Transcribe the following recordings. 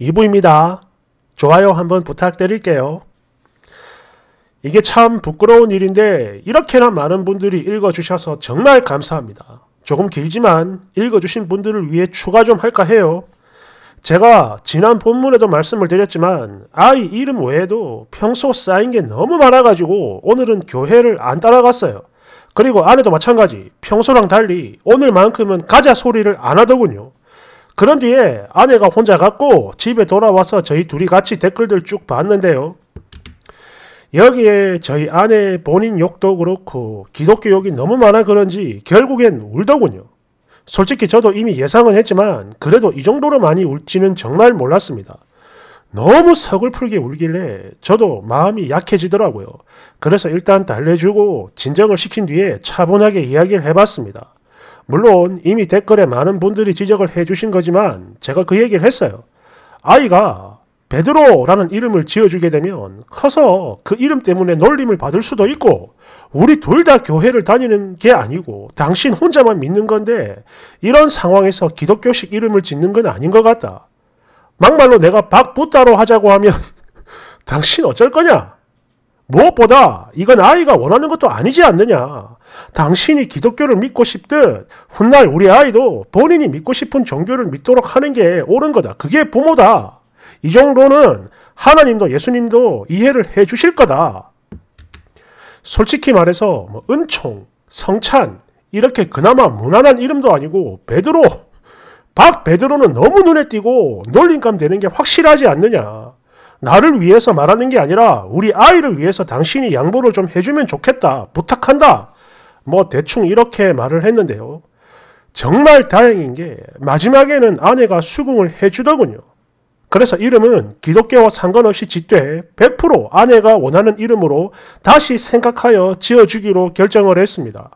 2부입니다. 좋아요 한번 부탁드릴게요. 이게 참 부끄러운 일인데 이렇게나 많은 분들이 읽어주셔서 정말 감사합니다. 조금 길지만 읽어주신 분들을 위해 추가 좀 할까 해요. 제가 지난 본문에도 말씀을 드렸지만 아이 이름 외에도 평소 쌓인 게 너무 많아가지고 오늘은 교회를 안 따라갔어요. 그리고 아내도 마찬가지 평소랑 달리 오늘만큼은 가자 소리를 안 하더군요. 그런 뒤에 아내가 혼자 갔고 집에 돌아와서 저희 둘이 같이 댓글들 쭉 봤는데요. 여기에 저희 아내 본인 욕도 그렇고 기독교 욕이 너무 많아 그런지 결국엔 울더군요. 솔직히 저도 이미 예상은 했지만 그래도 이 정도로 많이 울지는 정말 몰랐습니다. 너무 서글프게 울길래 저도 마음이 약해지더라고요. 그래서 일단 달래주고 진정을 시킨 뒤에 차분하게 이야기를 해봤습니다. 물론 이미 댓글에 많은 분들이 지적을 해주신 거지만 제가 그 얘기를 했어요. 아이가 베드로라는 이름을 지어주게 되면 커서 그 이름 때문에 놀림을 받을 수도 있고 우리 둘 다 교회를 다니는 게 아니고 당신 혼자만 믿는 건데 이런 상황에서 기독교식 이름을 짓는 건 아닌 것 같다. 막말로 내가 박부따로 하자고 하면 당신 어쩔 거냐? 무엇보다 이건 아이가 원하는 것도 아니지 않느냐. 당신이 기독교를 믿고 싶듯 훗날 우리 아이도 본인이 믿고 싶은 종교를 믿도록 하는 게 옳은 거다. 그게 부모다. 이 정도는 하나님도 예수님도 이해를 해 주실 거다. 솔직히 말해서 뭐 은총, 성찬 이렇게 그나마 무난한 이름도 아니고 베드로, 박 베드로는 너무 눈에 띄고 놀림감 되는 게 확실하지 않느냐. 나를 위해서 말하는 게 아니라 우리 아이를 위해서 당신이 양보를 좀 해주면 좋겠다. 부탁한다. 뭐 대충 이렇게 말을 했는데요. 정말 다행인 게 마지막에는 아내가 수긍을 해주더군요. 그래서 이름은 기독교와 상관없이 짓되 100% 아내가 원하는 이름으로 다시 생각하여 지어주기로 결정을 했습니다.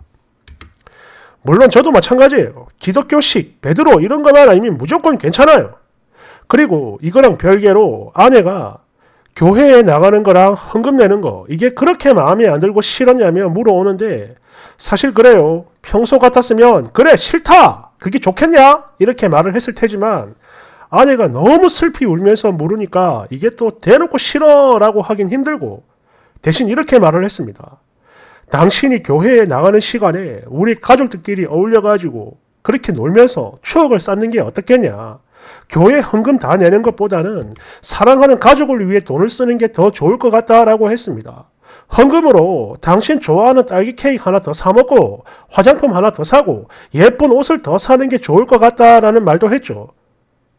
물론 저도 마찬가지예요. 기독교식, 베드로 이런 것만 아니면 무조건 괜찮아요. 그리고 이거랑 별개로 아내가 교회에 나가는 거랑 헌금 내는 거 이게 그렇게 마음에 안 들고 싫었냐며 물어오는데 사실 그래요. 평소 같았으면 그래 싫다. 그게 좋겠냐? 이렇게 말을 했을 테지만 아내가 너무 슬피 울면서 물으니까 이게 또 대놓고 싫어라고 하긴 힘들고 대신 이렇게 말을 했습니다. 당신이 교회에 나가는 시간에 우리 가족들끼리 어울려가지고 그렇게 놀면서 추억을 쌓는 게 어떻겠냐. 교회 헌금 다 내는 것보다는 사랑하는 가족을 위해 돈을 쓰는 게 더 좋을 것 같다라고 했습니다. 헌금으로 당신 좋아하는 딸기 케이크 하나 더 사먹고 화장품 하나 더 사고 예쁜 옷을 더 사는 게 좋을 것 같다라는 말도 했죠.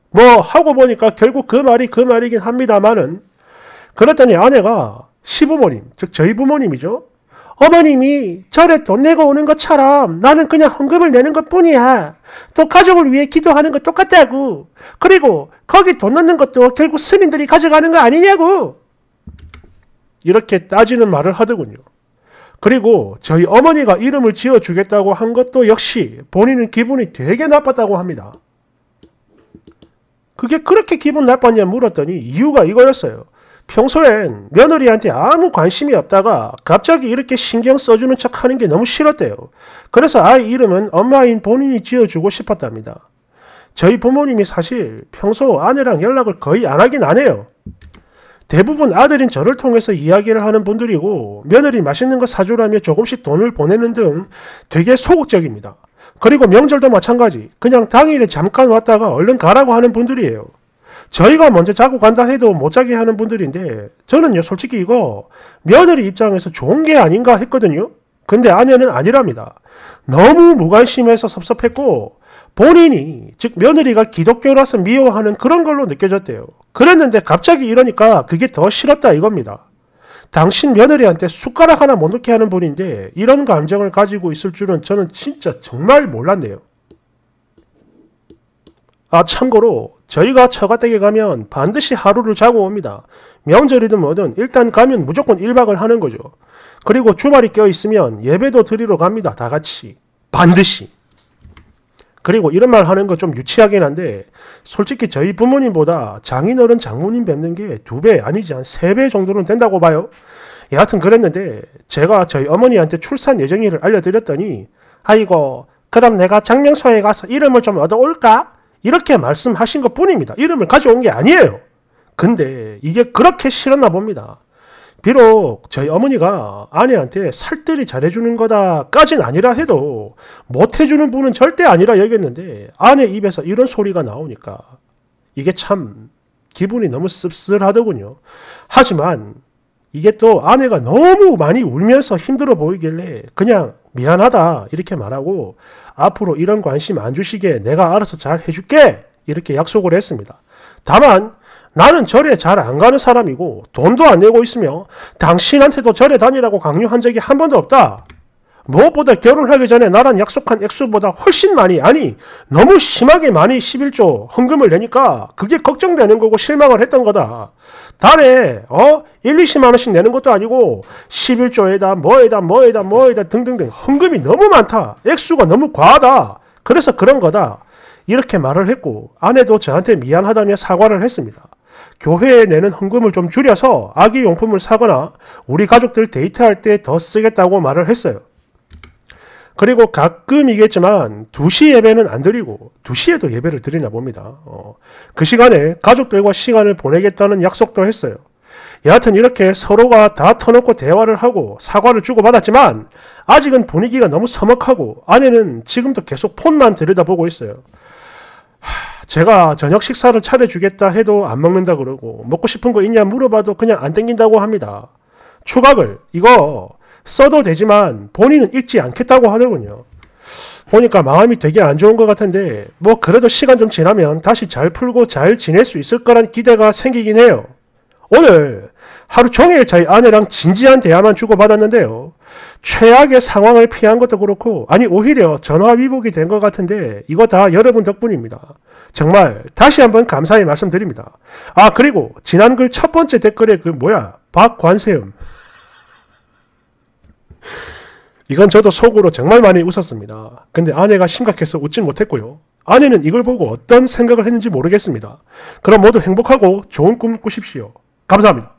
뭐 하고 보니까 결국 그 말이 그 말이긴 합니다마는 그랬더니 아내가 시부모님, 즉 저희 부모님이죠. 어머님이 절에 돈 내고 오는 것처럼 나는 그냥 헌금을 내는 것 뿐이야. 또 가족을 위해 기도하는 것 똑같다고. 그리고 거기 돈 넣는 것도 결국 스님들이 가져가는 거 아니냐고. 이렇게 따지는 말을 하더군요. 그리고 저희 어머니가 이름을 지어주겠다고 한 것도 역시 본인은 기분이 되게 나빴다고 합니다. 그게 그렇게 기분 나빴냐 물었더니 이유가 이거였어요. 평소엔 며느리한테 아무 관심이 없다가 갑자기 이렇게 신경 써주는 척 하는 게 너무 싫었대요. 그래서 아이 이름은 엄마인 본인이 지어주고 싶었답니다. 저희 부모님이 사실 평소 아내랑 연락을 거의 안 하긴 안 해요. 대부분 아들인 저를 통해서 이야기를 하는 분들이고 며느리 맛있는 거 사주라며 조금씩 돈을 보내는 등 되게 소극적입니다. 그리고 명절도 마찬가지 그냥 당일에 잠깐 왔다가 얼른 가라고 하는 분들이에요. 저희가 먼저 자고 간다 해도 못 자게 하는 분들인데 저는요 솔직히 이거 며느리 입장에서 좋은 게 아닌가 했거든요. 근데 아내는 아니랍니다. 너무 무관심해서 섭섭했고 본인이 즉 며느리가 기독교라서 미워하는 그런 걸로 느껴졌대요. 그랬는데 갑자기 이러니까 그게 더 싫었다 이겁니다. 당신 며느리한테 숟가락 하나 못 넣게 하는 분인데 이런 감정을 가지고 있을 줄은 저는 진짜 정말 몰랐네요. 아 참고로 저희가 처가댁에 가면 반드시 하루를 자고 옵니다. 명절이든 뭐든 일단 가면 무조건 1박을 하는 거죠. 그리고 주말이 껴있으면 예배도 드리러 갑니다. 다 같이. 반드시. 그리고 이런 말 하는 거 좀 유치하긴 한데 솔직히 저희 부모님보다 장인어른 장모님 뵙는 게 두 배 아니지 한 세 배 정도는 된다고 봐요. 예, 여하튼 그랬는데 제가 저희 어머니한테 출산 예정일을 알려드렸더니 아이고 그럼 내가 장명소에 가서 이름을 좀 얻어올까? 이렇게 말씀하신 것 뿐입니다. 이름을 가져온 게 아니에요. 근데 이게 그렇게 싫었나 봅니다. 비록 저희 어머니가 아내한테 살뜰히 잘해주는 거다까진 아니라 해도 못해주는 분은 절대 아니라 여겼는데 아내 입에서 이런 소리가 나오니까 이게 참 기분이 너무 씁쓸하더군요. 하지만 이게 또 아내가 너무 많이 울면서 힘들어 보이길래 그냥 미안하다 이렇게 말하고 앞으로 이런 관심 안 주시게 내가 알아서 잘 해줄게 이렇게 약속을 했습니다. 다만 나는 절에 잘 안 가는 사람이고 돈도 안 내고 있으며 당신한테도 절에 다니라고 강요한 적이 한 번도 없다. 무엇보다 결혼하기 전에 나랑 약속한 액수보다 훨씬 많이 아니 너무 심하게 많이 11조 헌금을 내니까 그게 걱정되는 거고 실망을 했던 거다. 달에 어 1, 20만 원씩 내는 것도 아니고 11조에다 뭐에다 뭐에다 뭐에다 등등등 헌금이 너무 많다. 액수가 너무 과하다. 그래서 그런 거다. 이렇게 말을 했고 아내도 저한테 미안하다며 사과를 했습니다. 교회에 내는 헌금을 좀 줄여서 아기 용품을 사거나 우리 가족들 데이트할 때 더 쓰겠다고 말을 했어요. 그리고 가끔이겠지만 2시 예배는 안 드리고 2시에도 예배를 드리나 봅니다. 어, 그 시간에 가족들과 시간을 보내겠다는 약속도 했어요. 여하튼 이렇게 서로가 다 터놓고 대화를 하고 사과를 주고받았지만 아직은 분위기가 너무 서먹하고 아내는 지금도 계속 폰만 들여다보고 있어요. 제가 저녁 식사를 차려주겠다 해도 안 먹는다 그러고 먹고 싶은 거 있냐 물어봐도 그냥 안 땡긴다고 합니다. 추각을 이거 써도 되지만 본인은 읽지 않겠다고 하더군요. 보니까 마음이 되게 안 좋은 것 같은데 뭐 그래도 시간 좀 지나면 다시 잘 풀고 잘 지낼 수 있을 거란 기대가 생기긴 해요. 오늘 하루 종일 저희 아내랑 진지한 대화만 주고받았는데요. 최악의 상황을 피한 것도 그렇고 아니 오히려 전화 위복이 된 것 같은데 이거 다 여러분 덕분입니다. 정말 다시 한번 감사의 말씀드립니다. 아 그리고 지난 글 첫 번째 댓글에 그 뭐야 박관세음 이건 저도 속으로 정말 많이 웃었습니다. 근데 아내가 심각해서 웃진 못했고요. 아내는 이걸 보고 어떤 생각을 했는지 모르겠습니다. 그럼 모두 행복하고 좋은 꿈 꾸십시오. 감사합니다.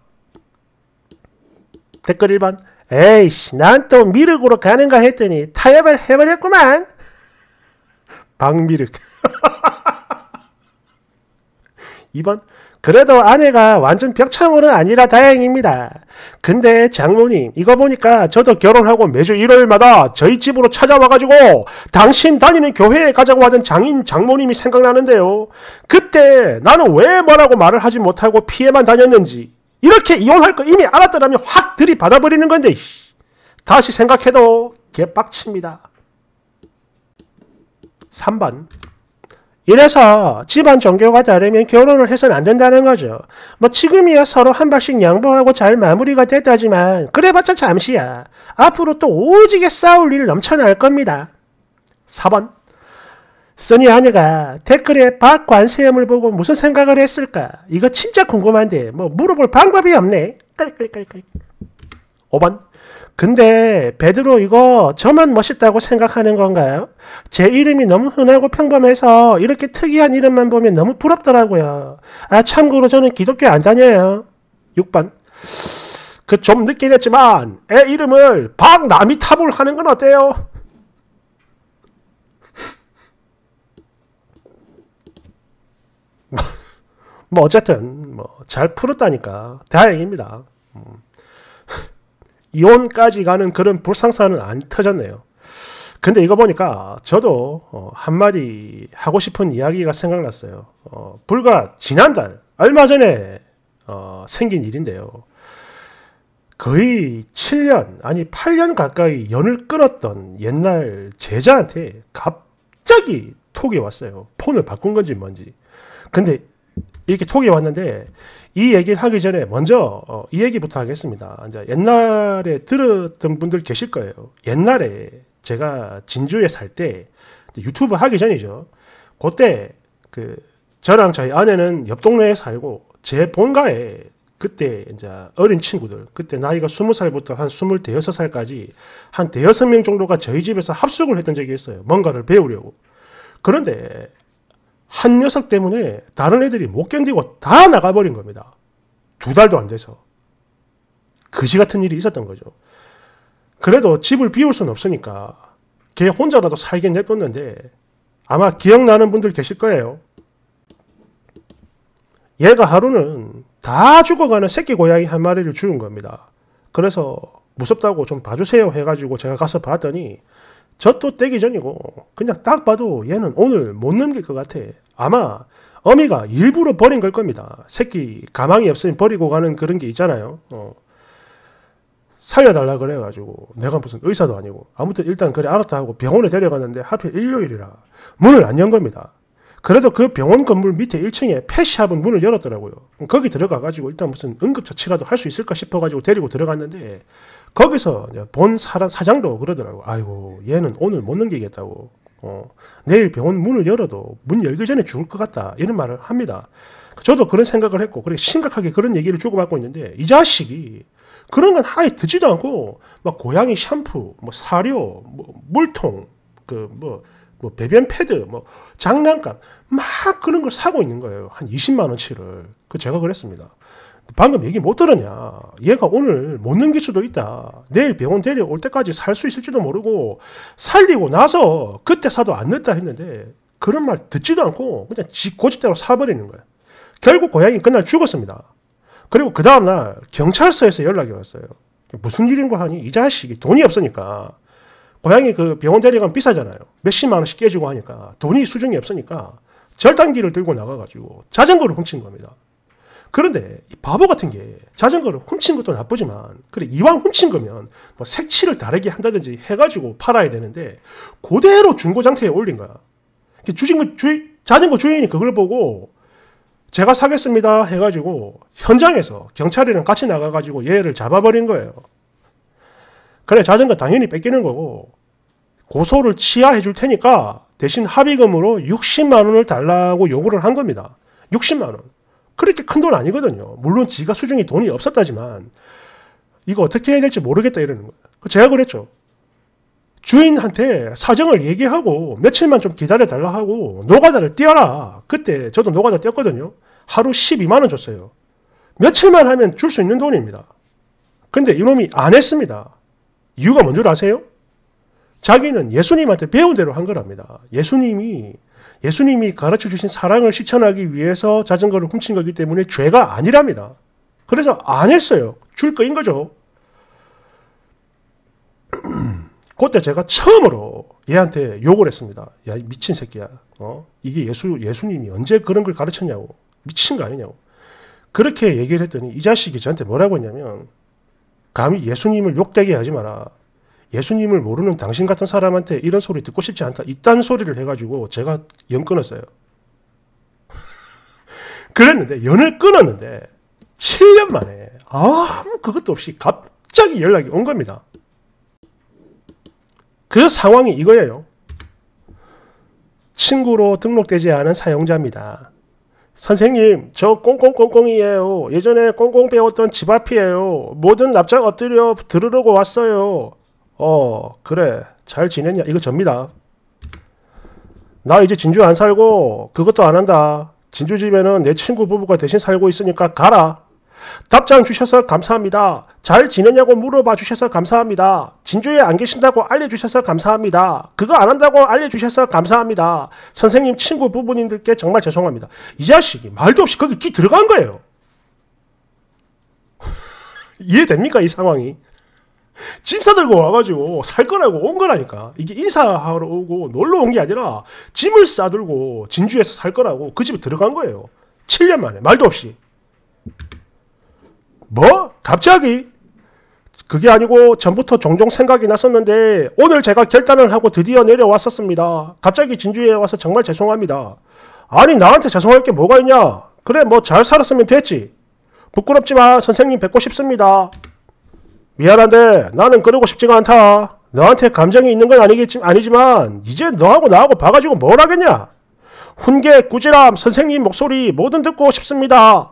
댓글 1번 에이씨 난 또 미륵으로 가는가 했더니 타협을 해버렸구만. 박미륵 2번 그래도 아내가 완전 벽창호는 아니라 다행입니다. 근데 장모님 이거 보니까 저도 결혼하고 매주 일요일마다 저희 집으로 찾아와가지고 당신 다니는 교회에 가자고 하던 장인 장모님이 생각나는데요. 그때 나는 왜 뭐라고 말을 하지 못하고 피해만 다녔는지 이렇게 이혼할 거 이미 알았더라면 확 들이받아버리는 건데 다시 생각해도 개빡칩니다. 3번 이래서 집안 종교가 다르면 결혼을 해서는 안 된다는 거죠. 뭐 지금이야 서로 한 발씩 양보하고 잘 마무리가 됐다지만 그래봤자 잠시야. 앞으로 또 오지게 싸울 일 넘쳐날 겁니다. 4번 써니 아내가 댓글에 박관세음을 보고 무슨 생각을 했을까? 이거 진짜 궁금한데 뭐 물어볼 방법이 없네. 5번 근데 베드로 이거 저만 멋있다고 생각하는 건가요? 제 이름이 너무 흔하고 평범해서 이렇게 특이한 이름만 보면 너무 부럽더라고요. 아 참고로 저는 기독교 안 다녀요. 6번. 그좀 늦긴 했지만 애 이름을 박남이 탑을 하는 건 어때요? 뭐, 뭐 어쨌든 뭐 잘 풀었다니까 다행입니다. 음. 이혼까지 가는 그런 불상사는 안 터졌네요. 근데 이거 보니까 저도 어, 한마디 하고 싶은 이야기가 생각났어요. 어, 불과 지난달 얼마 전에 어, 생긴 일인데요. 거의 7년 아니 8년 가까이 연을 끊었던 옛날 제자한테 갑자기 톡이 왔어요. 폰을 바꾼 건지 뭔지. 근데 이렇게 톡이 왔는데 이 얘기를 하기 전에 먼저 어, 이 얘기부터 하겠습니다. 이제 옛날에 들었던 분들 계실 거예요. 옛날에 제가 진주에 살때 유튜브 하기 전이죠. 그때 그 저랑 저희 아내는 옆 동네에 살고 제 본가에 그때 이제 어린 친구들 그때 나이가 스무 살부터 한 스물 대여섯 살까지 한 대여섯 명 정도가 저희 집에서 합숙을 했던 적이 있어요. 뭔가를 배우려고. 그런데 한 녀석 때문에 다른 애들이 못 견디고 다 나가버린 겁니다. 두 달도 안 돼서. 그지 같은 일이 있었던 거죠. 그래도 집을 비울 수는 없으니까 걔 혼자라도 살게 내뒀는데 아마 기억나는 분들 계실 거예요. 얘가 하루는 다 죽어가는 새끼 고양이 한 마리를 주운 겁니다. 그래서 무섭다고 좀 봐주세요 해가지고 제가 가서 봤더니 저도 떼기 전이고 그냥 딱 봐도 얘는 오늘 못 넘길 것 같아. 아마 어미가 일부러 버린 걸 겁니다. 새끼 가망이 없으면 버리고 가는 그런 게 있잖아요. 어. 살려달라 그래가지고 내가 무슨 의사도 아니고 아무튼 일단 그래 알았다 하고 병원에 데려갔는데 하필 일요일이라 문을 안 연 겁니다. 그래도 그 병원 건물 밑에 1층에 시합은 문을 열었더라고요. 거기 들어가가지고 일단 무슨 응급처치라도 할 수 있을까 싶어가지고 데리고 들어갔는데 거기서 본 사람, 사장도 그러더라고. 아이고, 얘는 오늘 못 넘기겠다고. 어, 내일 병원 문을 열어도 문 열기 전에 죽을 것 같다. 이런 말을 합니다. 저도 그런 생각을 했고, 그래 심각하게 그런 얘기를 주고받고 있는데, 이 자식이 그런 건 아예 듣지도 않고, 막 고양이 샴푸, 뭐 사료, 뭐 물통, 그 뭐, 뭐 배변 패드, 뭐 장난감, 막 그런 걸 사고 있는 거예요. 한 20만원치를. 그 제가 그랬습니다. 방금 얘기 못 들었냐. 얘가 오늘 못 넘길 수도 있다. 내일 병원 데려올 때까지 살 수 있을지도 모르고 살리고 나서 그때 사도 안 늦다 했는데 그런 말 듣지도 않고 그냥 지 고집대로 사버리는 거야. 결국 고양이 그날 죽었습니다. 그리고 그 다음날 경찰서에서 연락이 왔어요. 무슨 일인가 하니 이 자식이 돈이 없으니까 고양이 그 병원 데려가면 비싸잖아요. 몇십만 원씩 깨지고 하니까 돈이 수중이 없으니까 절단기를 들고 나가가지고 자전거를 훔친 겁니다. 그런데 이 바보 같은 게 자전거를 훔친 것도 나쁘지만 그래 이왕 훔친 거면 뭐 색칠을 다르게 한다든지 해가지고 팔아야 되는데 그대로 중고 장터에 올린 거야. 주진거 주 자전거 주인이 그걸 보고 제가 사겠습니다 해가지고 현장에서 경찰이랑 같이 나가가지고 얘를 잡아버린 거예요. 그래 자전거 당연히 뺏기는 거고 고소를 취하해 줄 테니까 대신 합의금으로 60만 원을 달라고 요구를 한 겁니다. 60만 원. 그렇게 큰 돈 아니거든요. 물론 지가 수중에 돈이 없었다지만 이거 어떻게 해야 될지 모르겠다 이러는 거예요. 그 제가 그랬죠. 주인한테 사정을 얘기하고 며칠만 좀 기다려달라 하고 노가다를 떼어라. 그때 저도 노가다 떼었거든요. 하루 12만 원 줬어요. 며칠만 하면 줄 수 있는 돈입니다. 근데 이놈이 안 했습니다. 이유가 뭔 줄 아세요? 자기는 예수님한테 배운 대로 한 거랍니다. 예수님이 예수님이 가르쳐 주신 사랑을 실천하기 위해서 자전거를 훔친 거기 때문에 죄가 아니랍니다. 그래서 안 했어요. 줄 거인 거죠. 그때 제가 처음으로 얘한테 욕을 했습니다. 야, 미친 새끼야. 어? 이게 예수, 예수님이 언제 그런 걸 가르쳤냐고. 미친 거 아니냐고. 그렇게 얘기를 했더니 이 자식이 저한테 뭐라고 했냐면, 감히 예수님을 욕되게 하지 마라. 예수님을 모르는 당신 같은 사람한테 이런 소리 듣고 싶지 않다. 이딴 소리를 해가지고 제가 연 끊었어요. 그랬는데, 연을 끊었는데, 7년 만에 아무 그것도 없이 갑자기 연락이 온 겁니다. 그 상황이 이거예요. 친구로 등록되지 않은 사용자입니다. 선생님, 저 꽁꽁꽁꽁이에요. 예전에 꽁꽁 배웠던 집 앞이에요. 모든 납작 엎드려 들으려고 왔어요. 어, 그래. 잘 지냈냐? 이거 접니다. 나 이제 진주 안 살고 그것도 안 한다. 진주 집에는 내 친구 부부가 대신 살고 있으니까 가라. 답장 주셔서 감사합니다. 잘지냈냐고 물어봐 주셔서 감사합니다. 진주에 안 계신다고 알려주셔서 감사합니다. 그거 안 한다고 알려주셔서 감사합니다. 선생님 친구 부부님들께 정말 죄송합니다. 이 자식이 말도 없이 거기 끼 들어간 거예요. 이해됩니까? 이 상황이. 짐싸 들고 와가지고 살 거라고 온 거라니까. 이게 인사하러 오고 놀러 온 게 아니라 짐을 싸들고 진주에서 살 거라고 그 집에 들어간 거예요. 7년 만에 말도 없이. 뭐? 갑자기? 그게 아니고 전부터 종종 생각이 났었는데 오늘 제가 결단을 하고 드디어 내려왔었습니다. 갑자기 진주에 와서 정말 죄송합니다. 아니 나한테 죄송할 게 뭐가 있냐? 그래 뭐 잘 살았으면 됐지. 부끄럽지만 선생님 뵙고 싶습니다. 미안한데 나는 그러고 싶지가 않다. 너한테 감정이 있는 건 아니겠지, 아니지만 이제 너하고 나하고 봐가지고 뭘 하겠냐? 훈계, 꾸지람, 선생님 목소리 뭐든 듣고 싶습니다.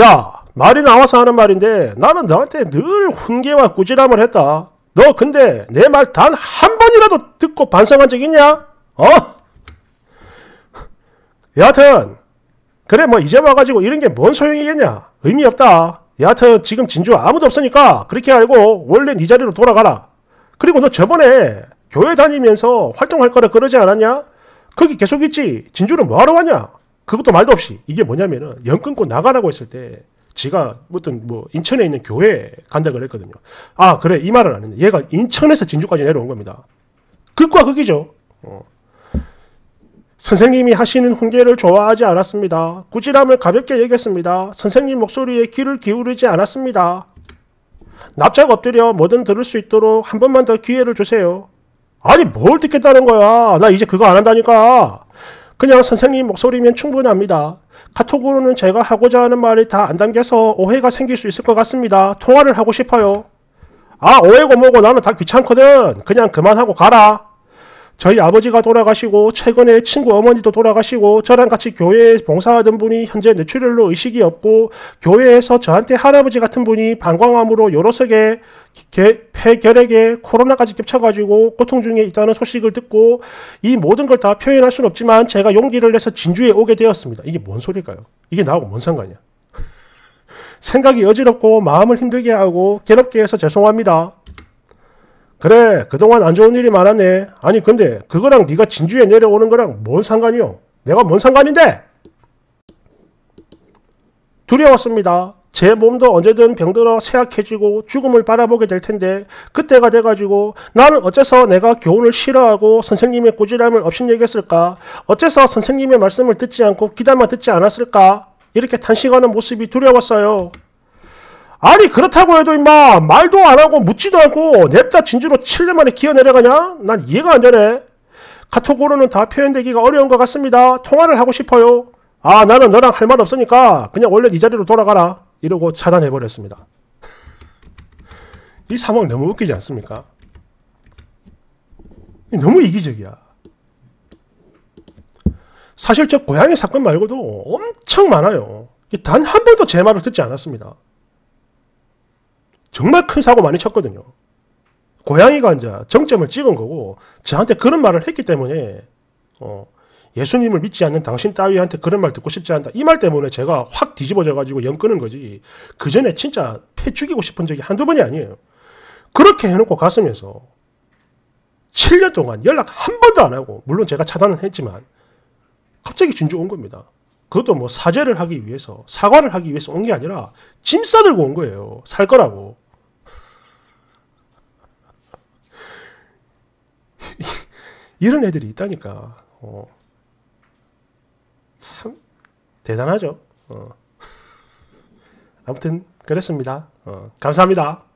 야, 말이 나와서 하는 말인데 나는 너한테 늘 훈계와 꾸지람을 했다. 너 근데 내 말 단 한 번이라도 듣고 반성한 적 있냐? 어? 여하튼 그래 뭐 이제 와가지고 이런 게 뭔 소용이겠냐? 의미 없다. 여하튼 지금 진주 아무도 없으니까 그렇게 알고 원래 네 자리로 돌아가라. 그리고 너 저번에 교회 다니면서 활동할 거라 그러지 않았냐? 거기 계속 있지. 진주는 뭐하러 왔냐? 그것도 말도 없이 이게 뭐냐면은 연 끊고 나가라고 했을 때 지가 무슨 뭐 인천에 있는 교회에 간다 그랬거든요. 아 그래 이 말을 안 했네. 얘가 인천에서 진주까지 내려온 겁니다. 극과 극이죠. 어. 선생님이 하시는 훈계를 좋아하지 않았습니다. 구질함을 가볍게 여겼습니다. 선생님 목소리에 귀를 기울이지 않았습니다. 납작 엎드려 뭐든 들을 수 있도록 한 번만 더 기회를 주세요. 아니 뭘 듣겠다는 거야. 나 이제 그거 안 한다니까. 그냥 선생님 목소리면 충분합니다. 카톡으로는 제가 하고자 하는 말이 다 안 담겨서 오해가 생길 수 있을 것 같습니다. 통화를 하고 싶어요. 아 오해고 뭐고 나는 다 귀찮거든. 그냥 그만하고 가라. 저희 아버지가 돌아가시고 최근에 친구 어머니도 돌아가시고 저랑 같이 교회에 봉사하던 분이 현재 뇌출혈로 의식이 없고 교회에서 저한테 할아버지 같은 분이 방광암으로 여러석에 폐결핵에 코로나까지 겹쳐가지고 고통 중에 있다는 소식을 듣고 이 모든 걸 다 표현할 수는 없지만 제가 용기를 내서 진주에 오게 되었습니다. 이게 뭔소리일까요 이게 나하고 뭔 상관이야? 생각이 어지럽고 마음을 힘들게 하고 괴롭게 해서 죄송합니다. 그래 그동안 안 좋은 일이 많았네. 아니 근데 그거랑 네가 진주에 내려오는 거랑 뭔 상관이요? 내가 뭔 상관인데? 두려웠습니다. 제 몸도 언제든 병들어 쇠약해지고 죽음을 바라보게 될 텐데 그때가 돼가지고 나는 어째서 내가 교훈을 싫어하고 선생님의 꾸지람을 없인 얘기했을까? 어째서 선생님의 말씀을 듣지 않고 기다만 듣지 않았을까? 이렇게 탄식하는 모습이 두려웠어요. 아니 그렇다고 해도 임마 말도 안 하고 묻지도 않고 냅다 진주로 7년 만에 기어 내려가냐? 난 이해가 안 되네. 카톡으로는 다 표현되기가 어려운 것 같습니다. 통화를 하고 싶어요. 아 나는 너랑 할 말 없으니까 그냥 원래 네 자리로 돌아가라. 이러고 차단해버렸습니다. 이 상황 너무 웃기지 않습니까? 너무 이기적이야. 사실 저 고양이 사건 말고도 엄청 많아요. 단 한 번도 제 말을 듣지 않았습니다. 정말 큰 사고 많이 쳤거든요. 고양이가 이제 정점을 찍은 거고 저한테 그런 말을 했기 때문에 어, 예수님을 믿지 않는 당신 따위한테 그런 말 듣고 싶지 않다. 이 말 때문에 제가 확 뒤집어져가지고 영 끄는 거지. 그 전에 진짜 폐 죽이고 싶은 적이 한두 번이 아니에요. 그렇게 해놓고 갔으면서 7년 동안 연락 한 번도 안 하고, 물론 제가 차단은 했지만, 갑자기 진주 온 겁니다. 그것도 뭐 사죄를 하기 위해서, 사과를 하기 위해서 온 게 아니라, 짐 싸들고 온 거예요. 살 거라고. 이런 애들이 있다니까. 어. 참 대단하죠. 어. 아무튼 그랬습니다. 어. 감사합니다.